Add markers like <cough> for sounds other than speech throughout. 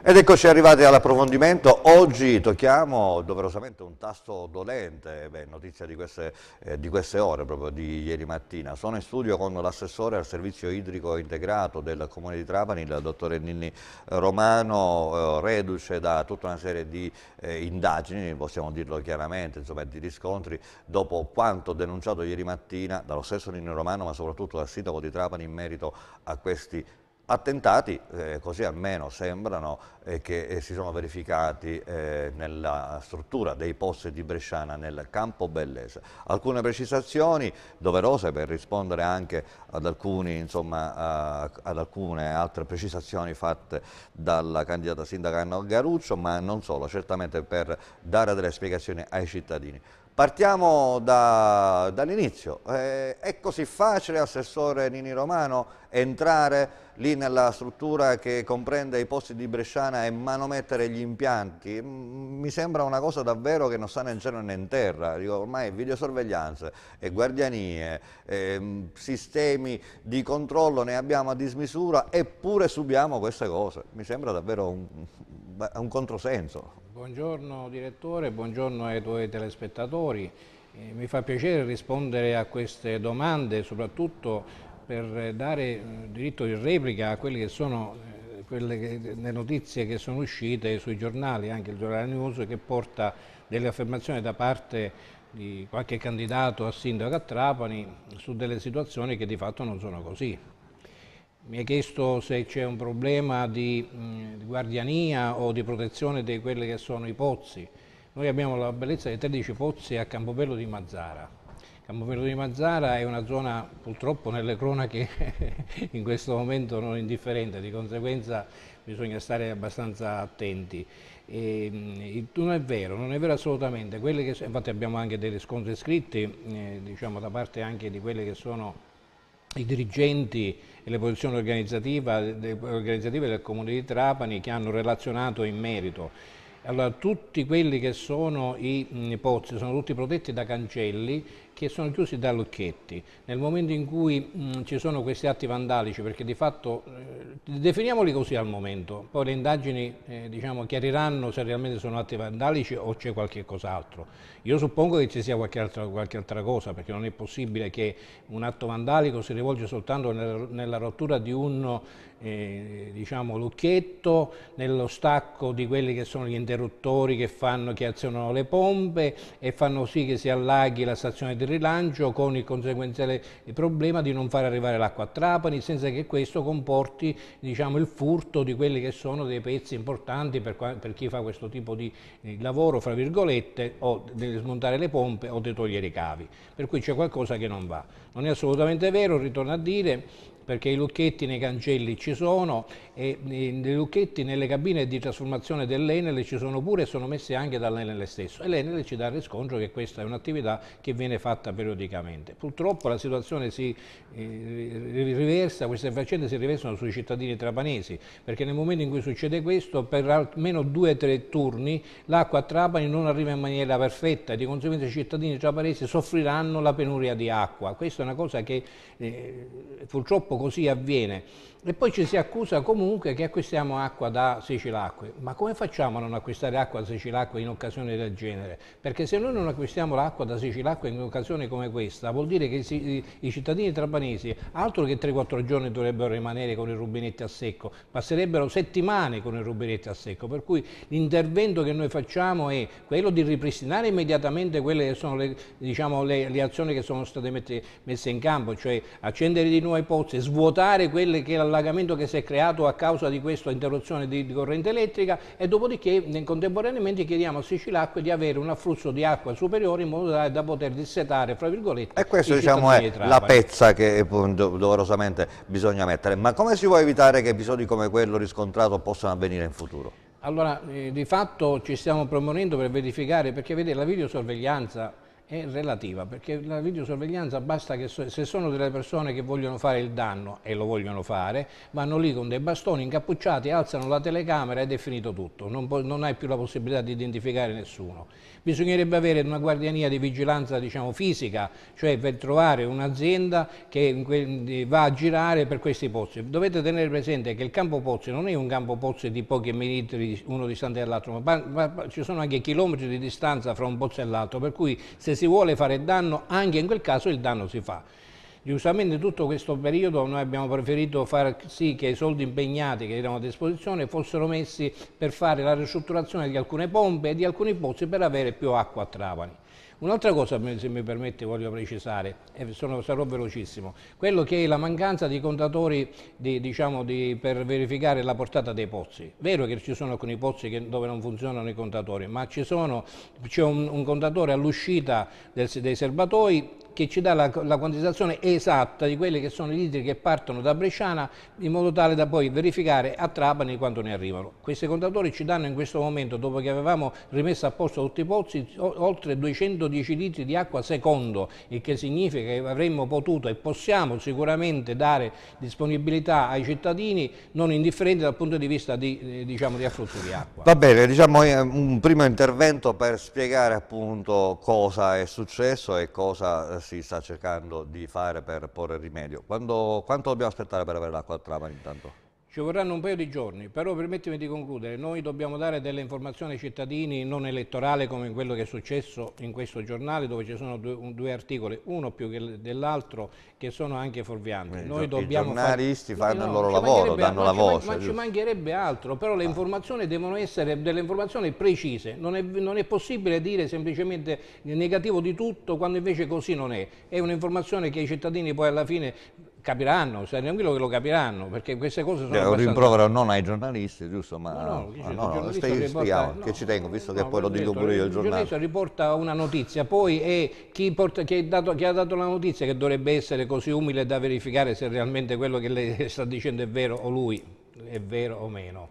Ed eccoci arrivati all'approfondimento, oggi tocchiamo doverosamente un tasto dolente, Beh, notizia di queste, eh, di queste, ore, proprio di ieri mattina. Sono in studio con l'assessore al servizio idrico integrato del Comune di Trapani, il dottore Nini Romano, eh, reduce da tutta una serie di eh, indagini, possiamo dirlo chiaramente, insomma, di riscontri, dopo quanto denunciato ieri mattina dallo stesso Nini Romano, ma soprattutto dal sindaco di Trapani in merito a questi Attentati, eh, così almeno sembrano, eh, che eh, si sono verificati eh, nella struttura dei posti di Bresciana nel campo Bellese. Alcune precisazioni doverose per rispondere anche ad, alcuni, insomma, a, ad alcune altre precisazioni fatte dalla candidata sindaca Anna Garuccio, ma non solo, certamente per dare delle spiegazioni ai cittadini. Partiamo da, dall'inizio. Eh, è così facile, Assessore Nini Romano, entrare lì nella struttura che comprende i posti di Bresciana e manomettere gli impianti? Mi sembra una cosa davvero che non sta né in cielo né in terra. Dico, ormai videosorveglianze, e guardianie, e sistemi di controllo ne abbiamo a dismisura, eppure subiamo queste cose. Mi sembra davvero un, è un controsenso. Buongiorno direttore, buongiorno ai tuoi telespettatori. Eh, mi fa piacere rispondere a queste domande, soprattutto per dare eh, diritto di replica a quelle che sono eh, quelle che, le notizie che sono uscite sui giornali, anche il giornale News, che porta delle affermazioni da parte di qualche candidato a sindaco a Trapani su delle situazioni che di fatto non sono così. Mi ha chiesto se c'è un problema di, mh, mm, di, guardiania o di protezione di quelli che sono i pozzi. Noi abbiamo la bellezza dei 13 pozzi a Campobello di Mazzara. Campobello di Mazzara è una zona purtroppo nelle cronache <laughs> in questo momento non indifferente, di conseguenza bisogna stare abbastanza attenti. E, mm, non è vero, non è vero assolutamente, che, infatti abbiamo anche delle riscontri scritti eh, diciamo, da parte anche di quelli che sono i dirigenti e le posizioni organizzative, del Comune di Trapani che hanno relazionato in merito. Allora, tutti quelli che sono i mm, pozzi sono tutti protetti da cancelli che sono chiusi da lucchetti. Nel momento in cui mh, ci sono questi atti vandalici, perché di fatto eh, definiamoli così al momento, poi le indagini eh, diciamo, chiariranno se realmente sono atti vandalici o c'è qualche cos'altro. Io suppongo che ci sia qualche altra, qualche altra, cosa, perché non è possibile che un atto vandalico si rivolge soltanto nel, nella rottura di un eh, diciamo, lucchetto, nello stacco di quelli che sono gli interruttori che, fanno, che azionano le pompe e fanno sì che si allaghi la stazione di rilancio con il conseguenziale problema di non far arrivare l'acqua a Trapani senza che questo comporti diciamo, il furto di quelli che sono dei pezzi importanti per, per chi fa questo tipo di lavoro, fra virgolette, o di smontare le pompe o di togliere i cavi. Per cui c'è qualcosa che non va. Non è assolutamente vero, ritorno a dire, perché i lucchetti nei cancelli ci sono e i lucchetti nelle cabine di trasformazione dell'Enel ci sono pure e sono messi anche dall'Enel stesso e l'Enel ci dà il riscontro che questa è un'attività che viene fatta periodicamente. Purtroppo la situazione si eh, riversa, queste faccende si riversano sui cittadini trapanesi perché nel momento in cui succede questo per almeno due o tre turni l'acqua a Trapani non arriva in maniera perfetta e di conseguenza i cittadini trapanesi soffriranno la penuria di acqua. Questa è una cosa che eh, purtroppo così avviene. E poi ci si accusa comunque che acquistiamo acqua da Sicilacque. Ma come facciamo a non acquistare acqua da Sicilacque in occasioni del genere? Perché se noi non acquistiamo l'acqua da Sicilacque in occasione come questa, vuol dire che i cittadini trabanesi, altro che 3-4 giorni dovrebbero rimanere con i rubinetti a secco, passerebbero settimane con i rubinetti a secco. Per cui l'intervento che noi facciamo è quello di ripristinare immediatamente quelle che sono le, diciamo, le, le azioni che sono state mette, messe in campo, cioè accendere di nuovo i pozzi, svuotare quello che è l'allagamento che si è creato a causa di questa interruzione di, di corrente elettrica e dopodiché contemporaneamente chiediamo a Sicilacque di avere un afflusso di acqua superiore in modo tale da poter dissetare, fra virgolette, E questa diciamo è la pezza che eh, dolorosamente bisogna mettere. Ma come si può evitare che episodi come quello riscontrato possano avvenire in futuro? Allora, eh, di fatto ci stiamo proponendo per verificare, perché vedete la videosorveglianza è relativa, perché la videosorveglianza basta che so se sono delle persone che vogliono fare il danno, e lo vogliono fare, vanno lì con dei bastoni incappucciati, alzano la telecamera ed è finito tutto, non, non hai più la possibilità di identificare nessuno. Bisognerebbe avere una guardiania di vigilanza diciamo, fisica, cioè per trovare un'azienda che va a girare per questi pozzi. Dovete tenere presente che il campo pozzi non è un campo pozzi di pochi metri uno distante dall'altro, ma, ma, ma ci sono anche chilometri di distanza fra un pozzo e l'altro, per cui se si vuole fare danno, anche in quel caso il danno si fa. Giustamente tutto questo periodo noi abbiamo preferito far sì che i soldi impegnati che erano a disposizione fossero messi per fare la ristrutturazione di alcune pompe e di alcuni pozzi per avere più acqua a Trapani. Un'altra cosa, se mi permette, voglio precisare, sono, sarò velocissimo, quello che è la mancanza di contatori di, diciamo, di, per verificare la portata dei pozzi. Vero che ci sono alcuni pozzi che, dove non funzionano i contatori, ma c'è un, un contatore all'uscita dei serbatoi che ci dà la, la quantizzazione esatta di quelli che sono i litri che partono da Bresciana in modo tale da poi verificare a Trapani quanto ne arrivano. Questi contatori ci danno in questo momento, dopo che avevamo rimesso a posto tutti i pozzi, oltre 210 litri di acqua secondo, il che significa che avremmo potuto e possiamo sicuramente dare disponibilità ai cittadini non indifferenti dal punto di vista di, eh, diciamo, di afflusso di acqua. Va bene, diciamo eh, un primo intervento per spiegare appunto cosa è successo e cosa si sta cercando di fare per porre rimedio. Quando, quanto dobbiamo aspettare per avere l'acqua a Trapani intanto? Ci vorranno un paio di giorni, però permettimi di concludere, noi dobbiamo dare delle informazioni ai cittadini non elettorale come quello che è successo in questo giornale dove ci sono due, un, due articoli, uno più dell'altro, che sono anche fuorvianti. Noi I giornalisti far... fanno no, il loro lavoro, danno la voce. Ma, ma ci mancherebbe altro, però le ah. informazioni devono essere delle informazioni precise, non è, non è, possibile dire semplicemente il negativo di tutto quando invece così non è. È un'informazione che i cittadini poi alla fine capiranno, stai cioè, tranquillo che lo capiranno, perché queste cose sono... Cioè, un rimprovero non ai giornalisti, giusto? Ma no, no, no, no stai, riporta... stiamo, no, che ci tengo, visto che poi lo detto, dico pure io il giornale. Il giornalista riporta una notizia, poi è eh, chi, porta, chi, è dato, chi, ha dato la notizia che dovrebbe essere così umile da verificare se realmente quello che lei <laughs> sta dicendo è vero o lui è vero o meno.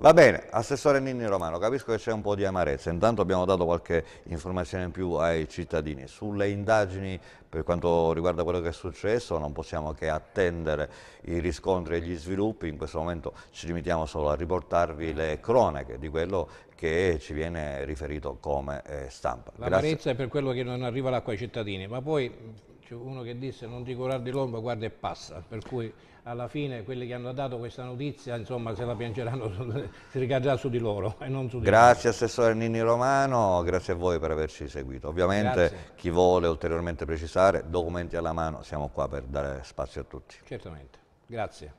Va bene, Assessore Ninni Romano, capisco che c'è un po' di amarezza, intanto abbiamo dato qualche informazione in più ai cittadini. Sulle indagini per quanto riguarda quello che è successo non possiamo che attendere i riscontri e gli sviluppi, in questo momento ci limitiamo solo a riportarvi le cronache di quello che ci viene riferito come eh, stampa. L'amarezza è per quello che non arriva l'acqua ai cittadini, ma poi c'è cioè, uno che disse non ti curare di l'ombra, guarda e passa, per cui alla fine quelli che hanno dato questa notizia, insomma, se la piangeranno, <laughs> si ricadrà su di loro e non su di Grazie Assessore Nini Romano, grazie a voi per averci seguito. Ovviamente grazie. chi vuole ulteriormente precisare, documenti alla mano, siamo qua per dare spazio a tutti. Certamente, grazie.